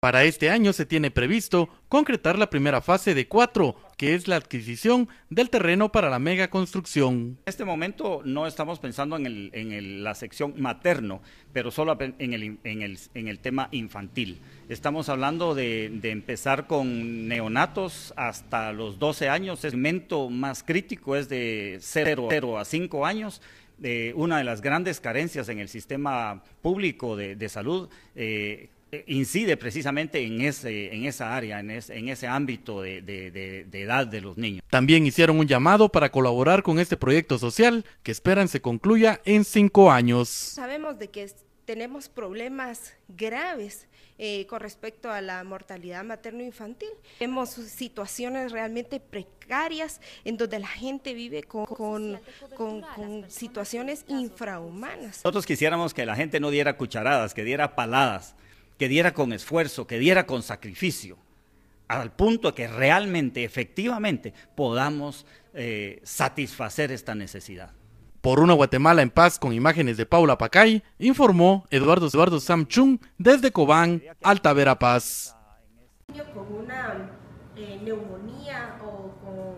Para este año se tiene previsto concretar la primera fase de cuatro, que es la adquisición del terreno para la megaconstrucción. En este momento no estamos pensando en, la sección materno, pero solo en el, tema infantil. Estamos hablando de, empezar con neonatos hasta los 12 años. El segmento más crítico es de 0, a 5 años. De eh, una de las grandes carencias en el sistema público de, salud eh, incide precisamente en, ese, en esa área, en ese, en ese ámbito de, de, de, edad de los niños. También hicieron un llamado para colaborar con este proyecto social que esperan se concluya en cinco años. Sabemos de que tenemos problemas graves eh, con respecto a la mortalidad materno-infantil. Tenemos situaciones realmente precarias en donde la gente vive con, con, con, con situaciones infrahumanas. Nosotros quisiéramos que la gente no diera cucharadas, que diera paladas que diera con esfuerzo, que diera con sacrificio, al punto de que realmente, efectivamente, podamos eh, satisfacer esta necesidad. Por una Guatemala en paz con imágenes de Paula Pacay, informó Eduardo Eduardo Samchung desde Cobán, Altavera Paz. Eh, neumonía con